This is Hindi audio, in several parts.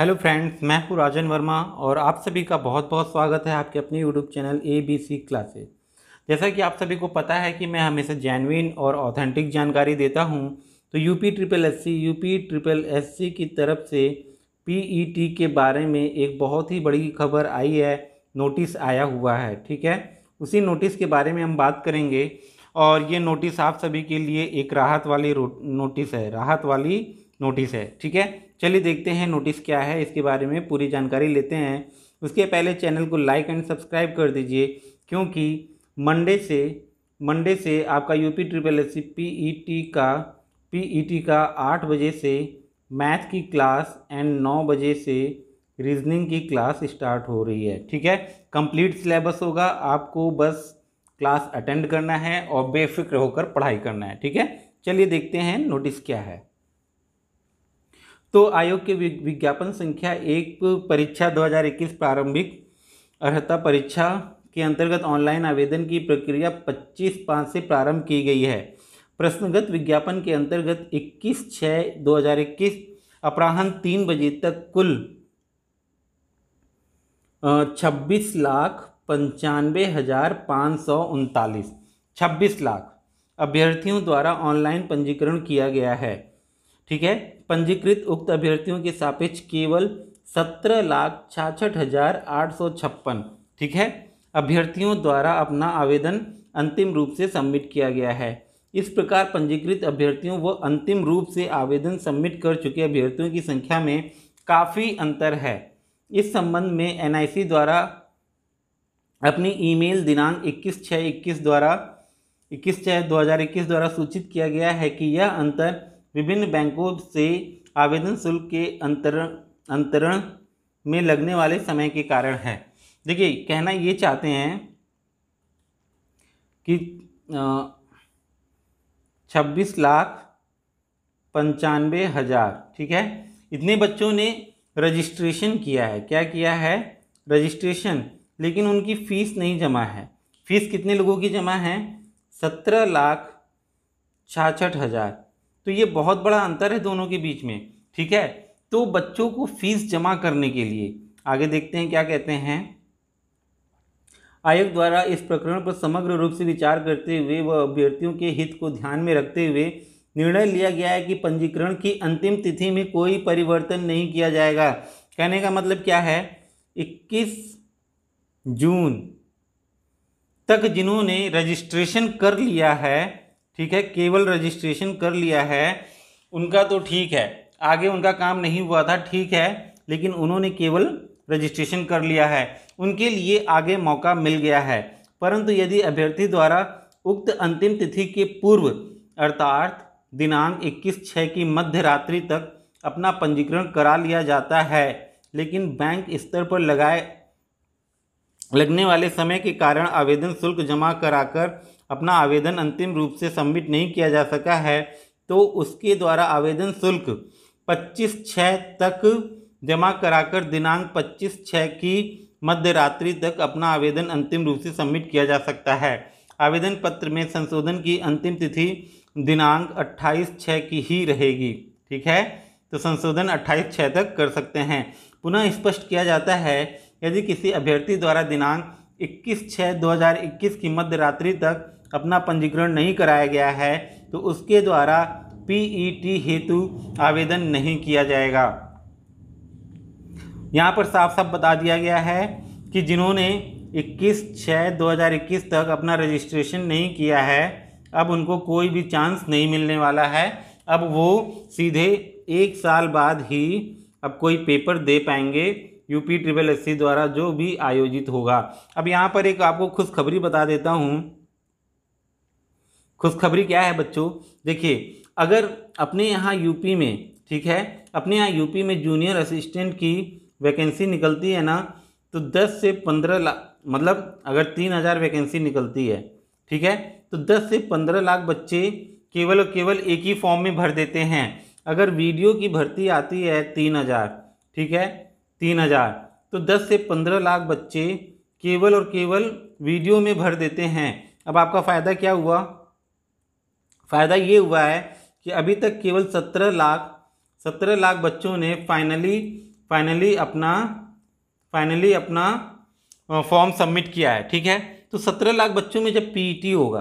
हेलो फ्रेंड्स मैं हूँ राजन वर्मा और आप सभी का बहुत बहुत स्वागत है आपके अपने YouTube channel A B C classes जैसा कि आप सभी को पता है कि मैं हमेशा जैनविन और ऑथेंटिक जानकारी देता हूँ तो U P triple S C U P triple S C की तरफ से पी ई टी के बारे में एक बहुत ही बड़ी खबर आई है नोटिस आया हुआ है ठीक है उसी नोटिस के बारे में हम बात करेंगे और ये नोटिस आप सभी के लिए एक राहत वाली नोटिस है राहत वाली नोटिस है ठीक है चलिए देखते हैं नोटिस क्या है इसके बारे में पूरी जानकारी लेते हैं उसके पहले चैनल को लाइक एंड सब्सक्राइब कर दीजिए क्योंकि मंडे से मंडे से आपका UP triple S C e का टी e का आठ बजे से मैथ की क्लास एंड नौ बजे से रीजनिंग की क्लास स्टार्ट हो रही है ठीक है कंप्लीट सिलेबस होगा आपको बस क्लास अटेंड करना है और बेफिक्र होकर पढ़ाई करना है ठीक है चलिए देखते हैं नोटिस क्या है तो आयोग के विज्ञापन संख्या एक परीक्षा 2021 प्रारंभिक अर्हता परीक्षा के अंतर्गत ऑनलाइन आवेदन की प्रक्रिया 25 पाँच से प्रारंभ की गई है प्रश्नगत विज्ञापन के अंतर्गत 21 छः 2021 अपराह्न तीन बजे तक कुल छब्बीस लाख पंचानवे हज़ार पाँच सौ उनतालीस छब्बीस लाख अभ्यर्थियों द्वारा ऑनलाइन पंजीकरण किया गया है ठीक है पंजीकृत उक्त अभ्यर्थियों के सापेक्ष केवल सत्रह लाख छाछठ हजार आठ सौ छप्पन ठीक है अभ्यर्थियों द्वारा अपना आवेदन अंतिम रूप से सबमिट किया गया है इस प्रकार पंजीकृत अभ्यर्थियों व अंतिम रूप से आवेदन सबमिट कर चुके अभ्यर्थियों की संख्या में काफ़ी अंतर है इस संबंध में एन द्वारा अपनी ईमेल दिनांक इक्कीस छः इक्कीस द्वारा इक्कीस छः इक्कीस द्वारा सूचित किया गया है कि यह अंतर विभिन्न बैंकों से आवेदन शुल्क के अंतर अंतरण में लगने वाले समय के कारण है देखिए कहना ये चाहते हैं कि छब्बीस लाख पंचानवे हज़ार ठीक है इतने बच्चों ने रजिस्ट्रेशन किया है क्या किया है रजिस्ट्रेशन लेकिन उनकी फ़ीस नहीं जमा है फ़ीस कितने लोगों की जमा है सत्रह लाख छाछठ हज़ार तो ये बहुत बड़ा अंतर है दोनों के बीच में ठीक है तो बच्चों को फीस जमा करने के लिए आगे देखते हैं क्या कहते हैं आयोग द्वारा इस प्रकरण पर समग्र रूप से विचार करते हुए व अभ्यर्थियों के हित को ध्यान में रखते हुए निर्णय लिया गया है कि पंजीकरण की अंतिम तिथि में कोई परिवर्तन नहीं किया जाएगा कहने का मतलब क्या है 21 जून तक जिन्होंने रजिस्ट्रेशन कर लिया है ठीक है केवल रजिस्ट्रेशन कर लिया है उनका तो ठीक है आगे उनका काम नहीं हुआ था ठीक है लेकिन उन्होंने केवल रजिस्ट्रेशन कर लिया है उनके लिए आगे मौका मिल गया है परंतु यदि अभ्यर्थी द्वारा उक्त अंतिम तिथि के पूर्व अर्थात दिनांक 21 छः की मध्य रात्रि तक अपना पंजीकरण करा लिया जाता है लेकिन बैंक स्तर पर लगाए लगने वाले समय के कारण आवेदन शुल्क जमा कराकर अपना आवेदन अंतिम रूप से सबमिट नहीं किया जा सका है तो उसके द्वारा आवेदन शुल्क 25 छः तक जमा कराकर दिनांक 25 छः की मध्य रात्रि तक अपना आवेदन अंतिम रूप से सबमिट किया जा सकता है आवेदन पत्र में संशोधन की अंतिम तिथि दिनांक 28 छः की ही रहेगी ठीक है तो संशोधन 28 छः तक कर सकते हैं पुनः स्पष्ट किया जाता है यदि किसी अभ्यर्थी द्वारा दिनांक 21 छः 2021 की मध्य रात्रि तक अपना पंजीकरण नहीं कराया गया है तो उसके द्वारा पीईटी e हेतु आवेदन नहीं किया जाएगा यहाँ पर साफ साफ बता दिया गया है कि जिन्होंने 21 छः 2021 तक अपना रजिस्ट्रेशन नहीं किया है अब उनको कोई भी चांस नहीं मिलने वाला है अब वो सीधे एक साल बाद ही अब कोई पेपर दे पाएंगे यूपी ट्रिपल एस द्वारा जो भी आयोजित होगा अब यहाँ पर एक आपको खुशखबरी बता देता हूँ खुशखबरी क्या है बच्चों देखिए अगर अपने यहाँ यूपी में ठीक है अपने यहाँ यूपी में जूनियर असिस्टेंट की वैकेंसी निकलती है ना तो 10 से 15 लाख मतलब अगर तीन हज़ार वैकेंसी निकलती है ठीक है तो 10 से 15 लाख बच्चे केवल और केवल एक ही फॉर्म में भर देते हैं अगर वीडियो की भर्ती आती है तीन हज़ार ठीक है तीन हज़ार तो दस से पंद्रह लाख बच्चे केवल और केवल वीडियो तो में भर देते हैं अब आपका फ़ायदा क्या हुआ फ़ायदा ये हुआ है कि अभी तक केवल सत्रह लाख सत्रह लाख बच्चों ने फाइनली फाइनली अपना फाइनली अपना फॉर्म सबमिट किया है ठीक है तो सत्रह लाख बच्चों में जब पीटी e होगा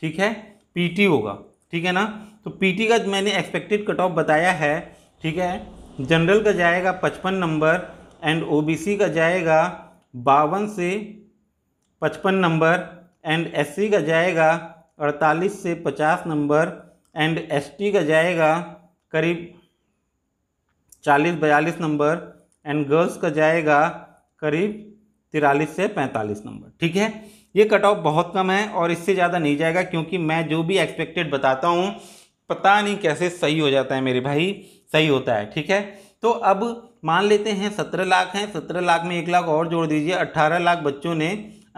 ठीक है पीटी e होगा ठीक है ना तो पीटी e का मैंने एक्सपेक्टेड कट ऑफ बताया है ठीक है जनरल का जाएगा पचपन नंबर एंड ओबीसी का जाएगा बावन से पचपन नंबर एंड एससी का जाएगा अड़तालीस से पचास नंबर एंड एसटी का जाएगा करीब चालीस बयालीस नंबर एंड गर्ल्स का जाएगा करीब तिरालीस से पैंतालीस नंबर ठीक है ये कट ऑफ बहुत कम है और इससे ज़्यादा नहीं जाएगा क्योंकि मैं जो भी एक्सपेक्टेड बताता हूँ पता नहीं कैसे सही हो जाता है मेरे भाई सही होता है ठीक है तो अब मान लेते हैं सत्रह लाख हैं सत्रह लाख में एक लाख और जोड़ दीजिए अट्ठारह लाख बच्चों ने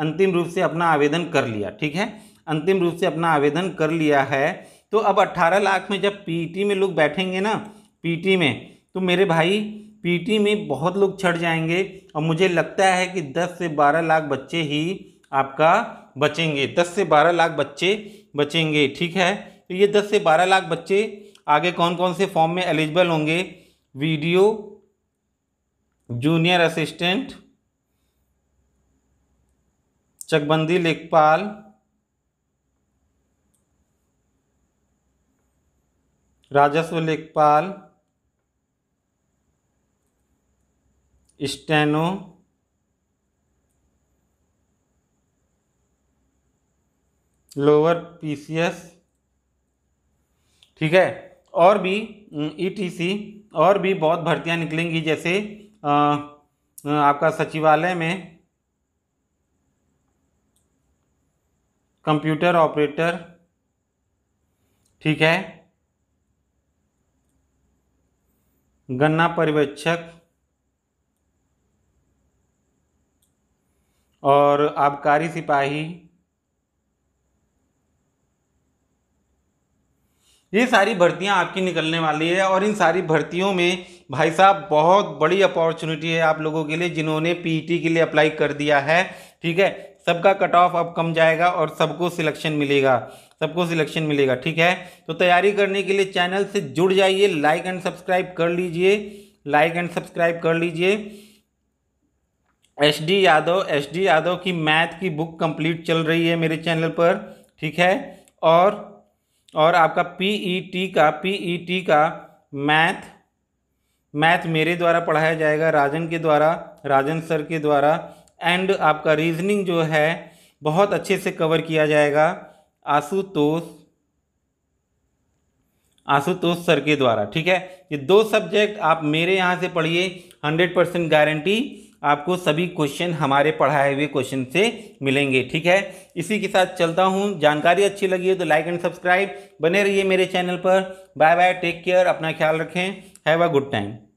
अंतिम रूप से अपना आवेदन कर लिया ठीक है अंतिम रूप से अपना आवेदन कर लिया है तो अब 18 लाख में जब पीटी e में लोग बैठेंगे ना पीटी e में तो मेरे भाई पीटी e में बहुत लोग छठ जाएंगे और मुझे लगता है कि 10 से 12 लाख बच्चे ही आपका बचेंगे 10 से 12 लाख बच्चे बचेंगे ठीक है तो ये 10 से 12 लाख बच्चे आगे कौन कौन से फॉर्म में एलिजिबल होंगे वीडियो जूनियर असिस्टेंट चकबंदी लेखपाल राजस्व लेखपाल स्टेनो लोअर पीसीएस ठीक है और भी ईटीसी e और भी बहुत भर्तियां निकलेंगी जैसे आ, आपका सचिवालय में कंप्यूटर ऑपरेटर ठीक है गन्ना पर्यवेक्षक और आबकारी सिपाही ये सारी भर्तियां आपकी निकलने वाली है और इन सारी भर्तियों में भाई साहब बहुत बड़ी अपॉर्चुनिटी है आप लोगों के लिए जिन्होंने पीटी के लिए अप्लाई कर दिया है ठीक है सबका कट ऑफ अब कम जाएगा और सबको सिलेक्शन मिलेगा सबको सिलेक्शन मिलेगा ठीक है तो तैयारी करने के लिए चैनल से जुड़ जाइए लाइक एंड सब्सक्राइब कर लीजिए लाइक एंड सब्सक्राइब कर लीजिए S D Yadav S D Yadav की मैथ की बुक कंप्लीट चल रही है मेरे चैनल पर ठीक है और और आपका पी ई टी का पी ई टी का मैथ मैथ मेरे द्वारा पढ़ाया जाएगा राजन के द्वारा राजन सर के द्वारा एंड आपका रीजनिंग जो है बहुत अच्छे से कवर किया जाएगा आशुतोष आशुतोष सर के द्वारा ठीक है ये दो सब्जेक्ट आप मेरे यहाँ से पढ़िए हंड्रेड परसेंट गारंटी आपको सभी क्वेश्चन हमारे पढ़ाए हुए क्वेश्चन से मिलेंगे ठीक है इसी के साथ चलता हूँ जानकारी अच्छी लगी है तो लाइक एंड सब्सक्राइब बने रहिए मेरे चैनल पर बाय बाय टेक केयर अपना ख्याल रखें हैव अ गुड टाइम